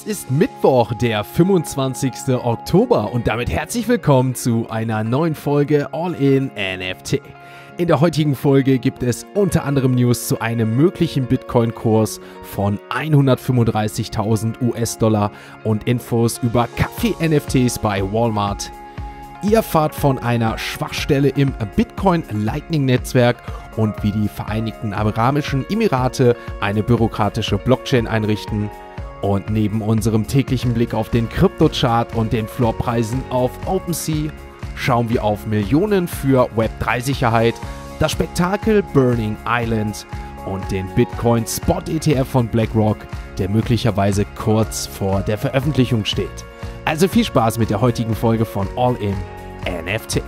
Es ist Mittwoch, der 25. Oktober und damit herzlich willkommen zu einer neuen Folge All in NFT. In der heutigen Folge gibt es unter anderem News zu einem möglichen Bitcoin-Kurs von 135.000 US-Dollar und Infos über Kaffee-NFTs bei Walmart. Ihr erfahrt von einer Schwachstelle im Bitcoin Lightning Netzwerk und wie die Vereinigten Arabischen Emirate eine bürokratische Blockchain einrichten und neben unserem täglichen Blick auf den Kryptochart und den Floorpreisen auf OpenSea schauen wir auf Millionen für Web3-Sicherheit, das Spektakel Burning Island und den Bitcoin Spot ETF von BlackRock, der möglicherweise kurz vor der Veröffentlichung steht. Also viel Spaß mit der heutigen Folge von All in NFT.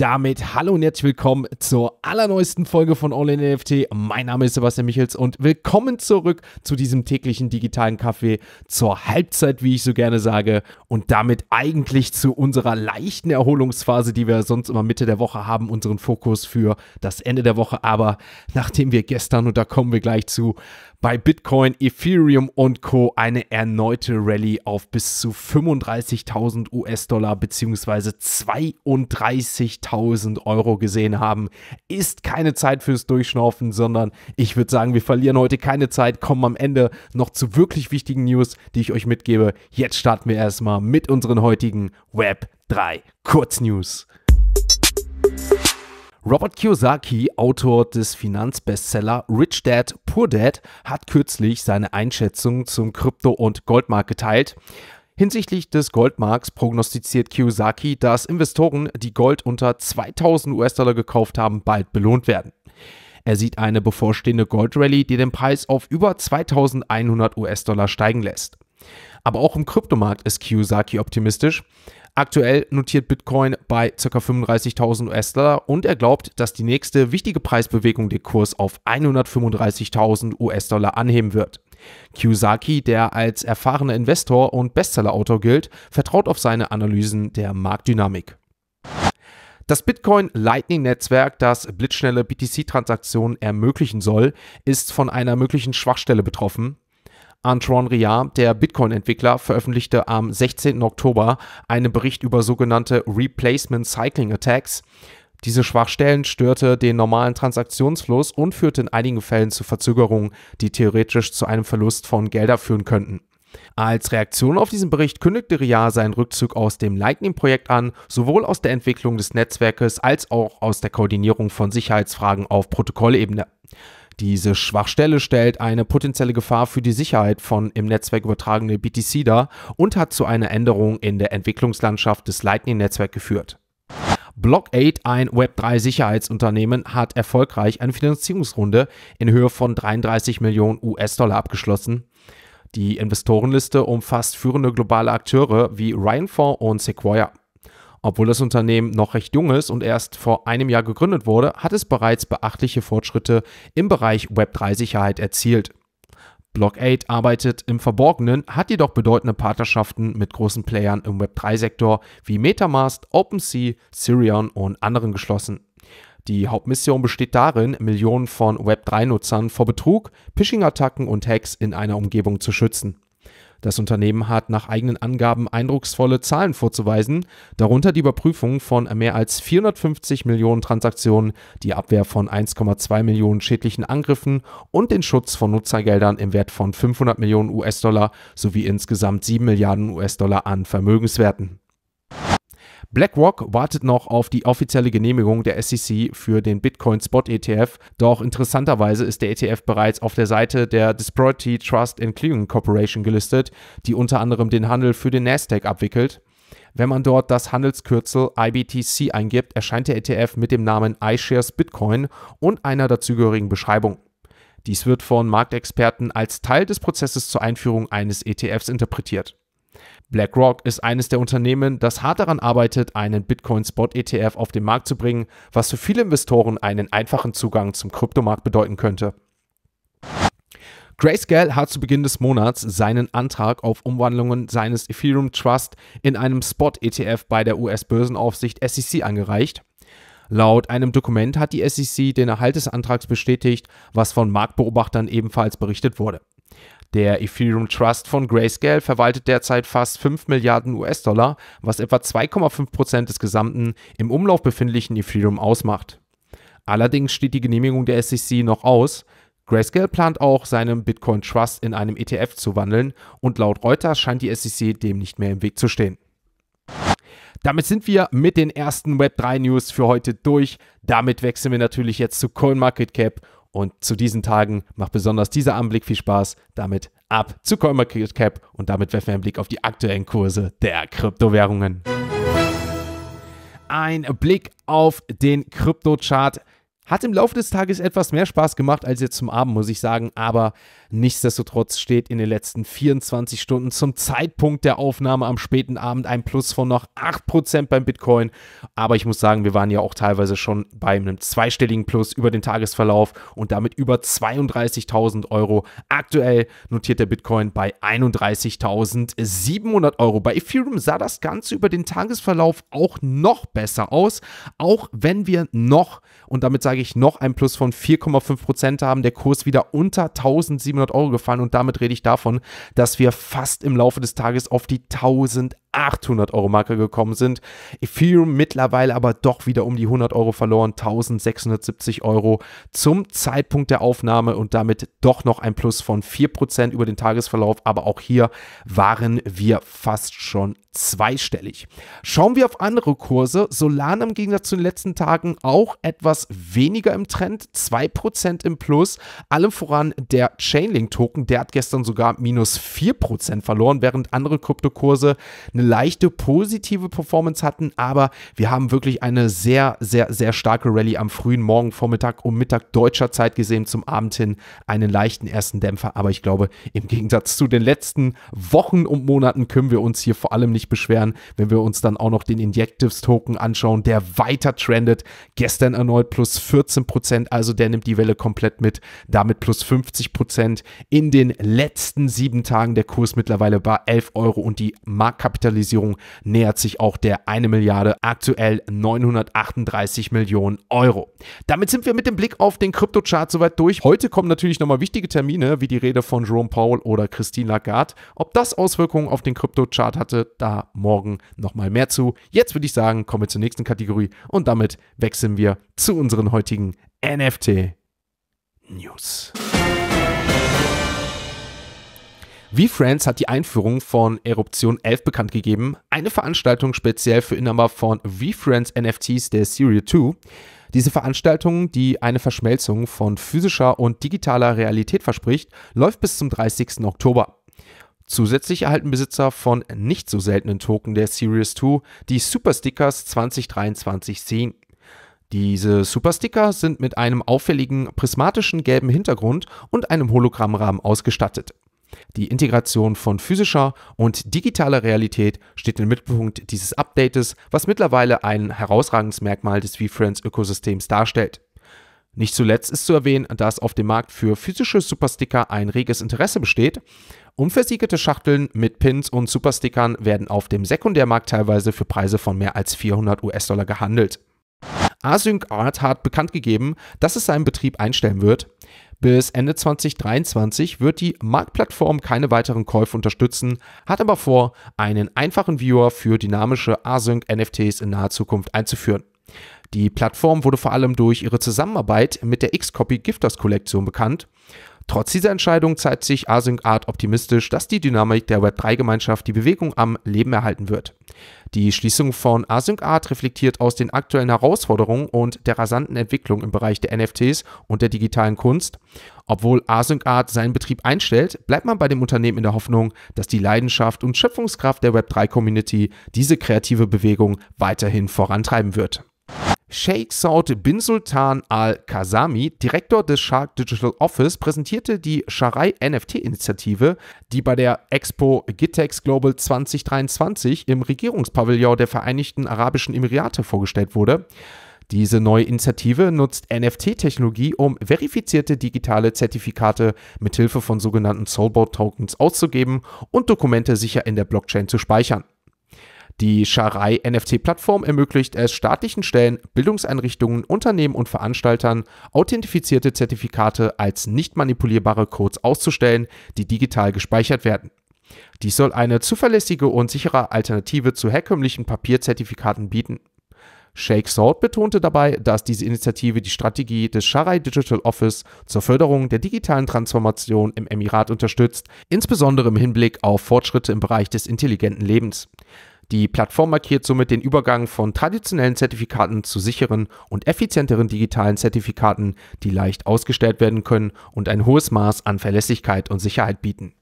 damit hallo und herzlich willkommen zur allerneuesten Folge von All in NFT. Mein Name ist Sebastian Michels und willkommen zurück zu diesem täglichen digitalen Kaffee zur Halbzeit, wie ich so gerne sage, und damit eigentlich zu unserer leichten Erholungsphase, die wir sonst immer Mitte der Woche haben, unseren Fokus für das Ende der Woche. Aber nachdem wir gestern, und da kommen wir gleich zu, bei Bitcoin, Ethereum und Co. eine erneute Rallye auf bis zu 35.000 US-Dollar bzw. 32.000 1000 Euro gesehen haben, ist keine Zeit fürs Durchschnaufen, sondern ich würde sagen, wir verlieren heute keine Zeit, kommen am Ende noch zu wirklich wichtigen News, die ich euch mitgebe. Jetzt starten wir erstmal mit unseren heutigen Web 3 Kurznews. Robert Kiyosaki, Autor des Finanzbestseller Rich Dad Poor Dad, hat kürzlich seine Einschätzung zum Krypto- und Goldmarkt geteilt. Hinsichtlich des Goldmarks prognostiziert Kiyosaki, dass Investoren, die Gold unter 2000 US-Dollar gekauft haben, bald belohnt werden. Er sieht eine bevorstehende Goldrallye, die den Preis auf über 2100 US-Dollar steigen lässt. Aber auch im Kryptomarkt ist Kiyosaki optimistisch. Aktuell notiert Bitcoin bei ca. 35.000 US-Dollar und er glaubt, dass die nächste wichtige Preisbewegung den Kurs auf 135.000 US-Dollar anheben wird. Kiyosaki, der als erfahrener Investor und Bestsellerautor gilt, vertraut auf seine Analysen der Marktdynamik. Das Bitcoin Lightning Netzwerk, das blitzschnelle BTC-Transaktionen ermöglichen soll, ist von einer möglichen Schwachstelle betroffen. Antron Riard, der Bitcoin-Entwickler, veröffentlichte am 16. Oktober einen Bericht über sogenannte Replacement Cycling Attacks. Diese Schwachstellen störte den normalen Transaktionsfluss und führte in einigen Fällen zu Verzögerungen, die theoretisch zu einem Verlust von Gelder führen könnten. Als Reaktion auf diesen Bericht kündigte Ria seinen Rückzug aus dem Lightning-Projekt an, sowohl aus der Entwicklung des Netzwerkes als auch aus der Koordinierung von Sicherheitsfragen auf Protokollebene. Diese Schwachstelle stellt eine potenzielle Gefahr für die Sicherheit von im Netzwerk übertragene BTC dar und hat zu einer Änderung in der Entwicklungslandschaft des Lightning-Netzwerks geführt. Block8, ein Web3-Sicherheitsunternehmen, hat erfolgreich eine Finanzierungsrunde in Höhe von 33 Millionen US-Dollar abgeschlossen. Die Investorenliste umfasst führende globale Akteure wie Ryanfonds und Sequoia. Obwohl das Unternehmen noch recht jung ist und erst vor einem Jahr gegründet wurde, hat es bereits beachtliche Fortschritte im Bereich Web3-Sicherheit erzielt. Block 8 arbeitet im Verborgenen, hat jedoch bedeutende Partnerschaften mit großen Playern im Web3-Sektor wie Metamask, OpenSea, Sirion und anderen geschlossen. Die Hauptmission besteht darin, Millionen von Web3-Nutzern vor Betrug, Phishing-Attacken und Hacks in einer Umgebung zu schützen. Das Unternehmen hat nach eigenen Angaben eindrucksvolle Zahlen vorzuweisen, darunter die Überprüfung von mehr als 450 Millionen Transaktionen, die Abwehr von 1,2 Millionen schädlichen Angriffen und den Schutz von Nutzergeldern im Wert von 500 Millionen US-Dollar sowie insgesamt 7 Milliarden US-Dollar an Vermögenswerten. BlackRock wartet noch auf die offizielle Genehmigung der SEC für den Bitcoin Spot ETF, doch interessanterweise ist der ETF bereits auf der Seite der Disparity Trust and Clearing Corporation gelistet, die unter anderem den Handel für den Nasdaq abwickelt. Wenn man dort das Handelskürzel IBTC eingibt, erscheint der ETF mit dem Namen iShares Bitcoin und einer dazugehörigen Beschreibung. Dies wird von Marktexperten als Teil des Prozesses zur Einführung eines ETFs interpretiert. BlackRock ist eines der Unternehmen, das hart daran arbeitet, einen Bitcoin-Spot-ETF auf den Markt zu bringen, was für viele Investoren einen einfachen Zugang zum Kryptomarkt bedeuten könnte. Grayscale hat zu Beginn des Monats seinen Antrag auf Umwandlungen seines Ethereum Trust in einem Spot-ETF bei der US-Börsenaufsicht SEC angereicht. Laut einem Dokument hat die SEC den Erhalt des Antrags bestätigt, was von Marktbeobachtern ebenfalls berichtet wurde. Der Ethereum Trust von Grayscale verwaltet derzeit fast 5 Milliarden US-Dollar, was etwa 2,5 Prozent des gesamten im Umlauf befindlichen Ethereum ausmacht. Allerdings steht die Genehmigung der SEC noch aus. Grayscale plant auch, seinen Bitcoin Trust in einem ETF zu wandeln und laut Reuters scheint die SEC dem nicht mehr im Weg zu stehen. Damit sind wir mit den ersten Web3 News für heute durch. Damit wechseln wir natürlich jetzt zu CoinMarketCap und zu diesen Tagen macht besonders dieser Anblick viel Spaß. Damit ab zu CoinMarketCap und damit werfen wir einen Blick auf die aktuellen Kurse der Kryptowährungen. Ein Blick auf den Kryptochart. Hat im Laufe des Tages etwas mehr Spaß gemacht als jetzt zum Abend, muss ich sagen. Aber Nichtsdestotrotz steht in den letzten 24 Stunden zum Zeitpunkt der Aufnahme am späten Abend ein Plus von noch 8% beim Bitcoin. Aber ich muss sagen, wir waren ja auch teilweise schon bei einem zweistelligen Plus über den Tagesverlauf und damit über 32.000 Euro. Aktuell notiert der Bitcoin bei 31.700 Euro. Bei Ethereum sah das Ganze über den Tagesverlauf auch noch besser aus, auch wenn wir noch, und damit sage ich noch ein Plus von 4,5% haben, der Kurs wieder unter 1700 700 Euro gefallen und damit rede ich davon, dass wir fast im Laufe des Tages auf die 1800 Euro Marke gekommen sind. Ethereum mittlerweile aber doch wieder um die 100 Euro verloren, 1670 Euro zum Zeitpunkt der Aufnahme und damit doch noch ein Plus von 4% über den Tagesverlauf, aber auch hier waren wir fast schon zweistellig. Schauen wir auf andere Kurse. Solana im Gegensatz zu den letzten Tagen auch etwas weniger im Trend, 2% im Plus. Allem voran der Chain Chainlink-Token, der hat gestern sogar minus 4% verloren, während andere Kryptokurse eine leichte positive Performance hatten. Aber wir haben wirklich eine sehr, sehr, sehr starke Rallye am frühen Morgen, Vormittag um Mittag deutscher Zeit gesehen, zum Abend hin einen leichten ersten Dämpfer. Aber ich glaube, im Gegensatz zu den letzten Wochen und Monaten können wir uns hier vor allem nicht beschweren, wenn wir uns dann auch noch den Injectives-Token anschauen, der weiter trendet. Gestern erneut plus 14%, also der nimmt die Welle komplett mit, damit plus 50% in den letzten sieben Tagen. Der Kurs mittlerweile bei 11 Euro und die Marktkapitalisierung nähert sich auch der 1 Milliarde, aktuell 938 Millionen Euro. Damit sind wir mit dem Blick auf den Kryptochart soweit durch. Heute kommen natürlich nochmal wichtige Termine, wie die Rede von Jerome Powell oder Christine Lagarde. Ob das Auswirkungen auf den Kryptochart hatte, da morgen nochmal mehr zu. Jetzt würde ich sagen, kommen wir zur nächsten Kategorie und damit wechseln wir zu unseren heutigen NFT News. Wie Friends hat die Einführung von Eruption 11 bekannt gegeben, eine Veranstaltung speziell für Inhaber von Wie Friends NFTs der Serie 2. Diese Veranstaltung, die eine Verschmelzung von physischer und digitaler Realität verspricht, läuft bis zum 30. Oktober. Zusätzlich erhalten Besitzer von nicht so seltenen Token der Series 2 die Super Stickers 2023 10. Diese Super Sticker sind mit einem auffälligen prismatischen gelben Hintergrund und einem Hologrammrahmen ausgestattet. Die Integration von physischer und digitaler Realität steht im Mittelpunkt dieses Updates, was mittlerweile ein herausragendes Merkmal des VFriends-Ökosystems darstellt. Nicht zuletzt ist zu erwähnen, dass auf dem Markt für physische Supersticker ein reges Interesse besteht. Unversiegelte Schachteln mit Pins und Superstickern werden auf dem Sekundärmarkt teilweise für Preise von mehr als 400 US-Dollar gehandelt. Async Art hat bekannt gegeben, dass es seinen Betrieb einstellen wird. Bis Ende 2023 wird die Marktplattform keine weiteren Käufe unterstützen, hat aber vor, einen einfachen Viewer für dynamische Async-NFTs in naher Zukunft einzuführen. Die Plattform wurde vor allem durch ihre Zusammenarbeit mit der Xcopy Gifters Kollektion bekannt. Trotz dieser Entscheidung zeigt sich Async Art optimistisch, dass die Dynamik der Web3-Gemeinschaft die Bewegung am Leben erhalten wird. Die Schließung von Async Art reflektiert aus den aktuellen Herausforderungen und der rasanten Entwicklung im Bereich der NFTs und der digitalen Kunst. Obwohl Async Art seinen Betrieb einstellt, bleibt man bei dem Unternehmen in der Hoffnung, dass die Leidenschaft und Schöpfungskraft der Web3-Community diese kreative Bewegung weiterhin vorantreiben wird. Sheikh Saud bin Sultan Al-Kasami, Direktor des Shark Digital Office, präsentierte die Sharai NFT-Initiative, die bei der Expo Gitex Global 2023 im Regierungspavillon der Vereinigten Arabischen Emirate vorgestellt wurde. Diese neue Initiative nutzt NFT-Technologie, um verifizierte digitale Zertifikate mithilfe von sogenannten Soulboard-Tokens auszugeben und Dokumente sicher in der Blockchain zu speichern. Die Scharei NFT-Plattform ermöglicht es staatlichen Stellen, Bildungseinrichtungen, Unternehmen und Veranstaltern, authentifizierte Zertifikate als nicht manipulierbare Codes auszustellen, die digital gespeichert werden. Dies soll eine zuverlässige und sichere Alternative zu herkömmlichen Papierzertifikaten bieten. Shake Sword betonte dabei, dass diese Initiative die Strategie des Sharai Digital Office zur Förderung der digitalen Transformation im Emirat unterstützt, insbesondere im Hinblick auf Fortschritte im Bereich des intelligenten Lebens. Die Plattform markiert somit den Übergang von traditionellen Zertifikaten zu sicheren und effizienteren digitalen Zertifikaten, die leicht ausgestellt werden können und ein hohes Maß an Verlässlichkeit und Sicherheit bieten.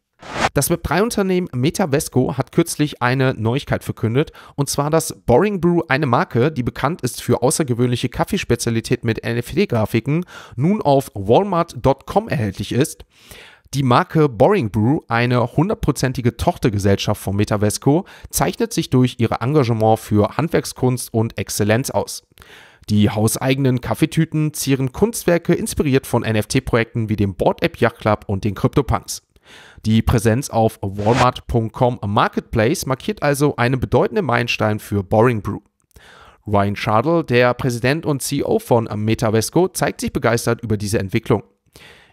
Das Web3-Unternehmen Metavesco hat kürzlich eine Neuigkeit verkündet, und zwar, dass Boring Brew, eine Marke, die bekannt ist für außergewöhnliche Kaffeespezialität mit NFT-Grafiken, nun auf walmart.com erhältlich ist. Die Marke Boring Brew, eine hundertprozentige Tochtergesellschaft von Metavesco, zeichnet sich durch ihr Engagement für Handwerkskunst und Exzellenz aus. Die hauseigenen Kaffeetüten zieren Kunstwerke inspiriert von NFT-Projekten wie dem Board App Yacht Club und den CryptoPunks. Die Präsenz auf walmart.com Marketplace markiert also einen bedeutenden Meilenstein für Boring Brew. Ryan Shardle, der Präsident und CEO von Metavesco, zeigt sich begeistert über diese Entwicklung.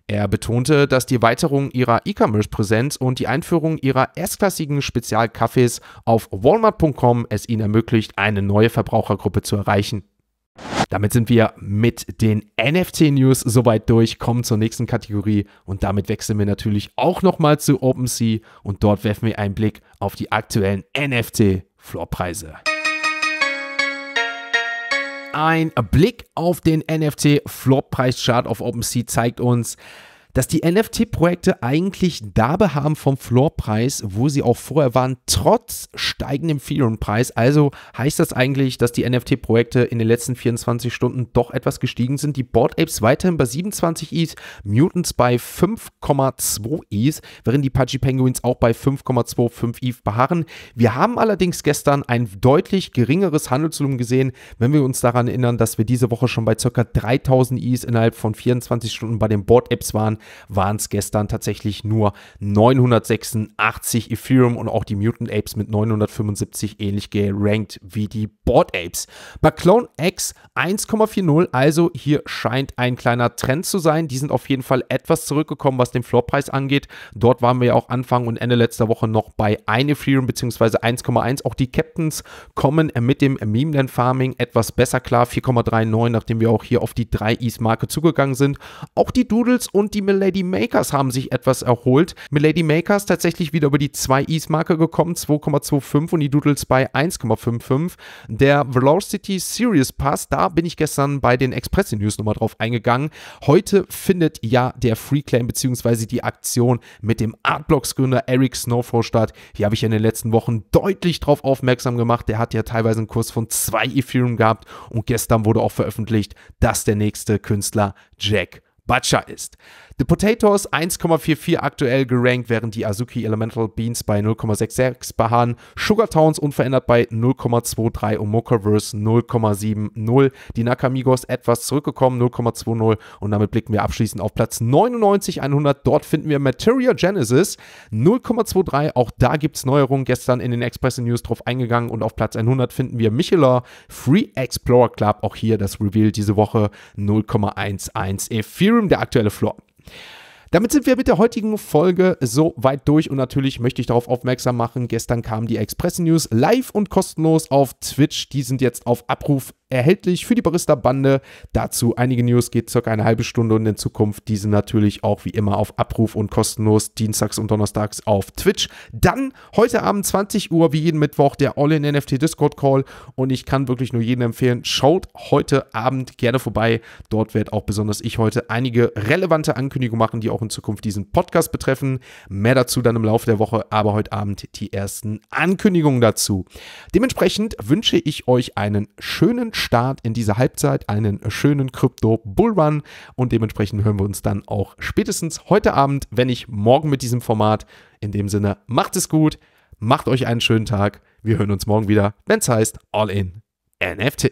Er betonte, dass die Weiterung ihrer E-Commerce-Präsenz und die Einführung ihrer erstklassigen Spezialkaffees auf walmart.com es ihnen ermöglicht, eine neue Verbrauchergruppe zu erreichen. Damit sind wir mit den NFT-News soweit durch, kommen zur nächsten Kategorie und damit wechseln wir natürlich auch nochmal zu OpenSea und dort werfen wir einen Blick auf die aktuellen NFT-Floorpreise. Ein Blick auf den NFC Flop-Preis-Chart auf OpenSea zeigt uns, dass die NFT-Projekte eigentlich da beharren vom Floorpreis, wo sie auch vorher waren, trotz steigendem Ethereum-Preis. Also heißt das eigentlich, dass die NFT-Projekte in den letzten 24 Stunden doch etwas gestiegen sind. Die Board Apes weiterhin bei 27 ETH, Mutants bei 5,2 ETH, während die Pudgy Penguins auch bei 5,25 ETH beharren. Wir haben allerdings gestern ein deutlich geringeres Handelsvolumen gesehen, wenn wir uns daran erinnern, dass wir diese Woche schon bei ca. 3000 ETH innerhalb von 24 Stunden bei den Board Apps waren waren es gestern tatsächlich nur 986 Ethereum und auch die Mutant Apes mit 975 ähnlich gerankt wie die Board Apes. Bei Clone X 1,40, also hier scheint ein kleiner Trend zu sein. Die sind auf jeden Fall etwas zurückgekommen, was den Floorpreis angeht. Dort waren wir ja auch Anfang und Ende letzter Woche noch bei 1 Ethereum bzw. 1,1. Auch die Captains kommen mit dem Memeland Farming etwas besser klar, 4,39, nachdem wir auch hier auf die 3 E's Marke zugegangen sind. Auch die Doodles und die Mil Milady Makers haben sich etwas erholt. Milady Makers tatsächlich wieder über die 2-Is-Marke gekommen, 2,25 und die Doodles bei 1,55. Der Velocity Series Pass, da bin ich gestern bei den Express News nochmal drauf eingegangen. Heute findet ja der Free Claim bzw. die Aktion mit dem Artblocks-Gründer Eric Snowfall statt. Hier habe ich in den letzten Wochen deutlich drauf aufmerksam gemacht. Der hat ja teilweise einen Kurs von 2 Ethereum gehabt und gestern wurde auch veröffentlicht, dass der nächste Künstler Jack Butcher ist. The Potatoes 1,44 aktuell gerankt, während die Azuki Elemental Beans bei 0,66 beharren. Sugar Towns unverändert bei 0,23 und Mochaverse 0,70. Die Nakamigos etwas zurückgekommen, 0,20. Und damit blicken wir abschließend auf Platz 99, 100. Dort finden wir Material Genesis 0,23. Auch da gibt es Neuerungen. Gestern in den Express News drauf eingegangen. Und auf Platz 100 finden wir Michelin Free Explorer Club. Auch hier das Reveal diese Woche 0,11. Ethereum, der aktuelle Floor. Damit sind wir mit der heutigen Folge so weit durch und natürlich möchte ich darauf aufmerksam machen, gestern kamen die Express News live und kostenlos auf Twitch. Die sind jetzt auf Abruf erhältlich für die Barista-Bande. Dazu einige News geht circa eine halbe Stunde und in Zukunft diese natürlich auch wie immer auf Abruf und kostenlos dienstags und donnerstags auf Twitch. Dann heute Abend 20 Uhr wie jeden Mittwoch der All-in-NFT Discord-Call und ich kann wirklich nur jedem empfehlen, schaut heute Abend gerne vorbei. Dort werde auch besonders ich heute einige relevante Ankündigungen machen, die auch in Zukunft diesen Podcast betreffen. Mehr dazu dann im Laufe der Woche, aber heute Abend die ersten Ankündigungen dazu. Dementsprechend wünsche ich euch einen schönen Start in diese Halbzeit, einen schönen Krypto-Bullrun und dementsprechend hören wir uns dann auch spätestens heute Abend, wenn ich morgen mit diesem Format. In dem Sinne, macht es gut, macht euch einen schönen Tag. Wir hören uns morgen wieder, wenn es heißt All in NFT.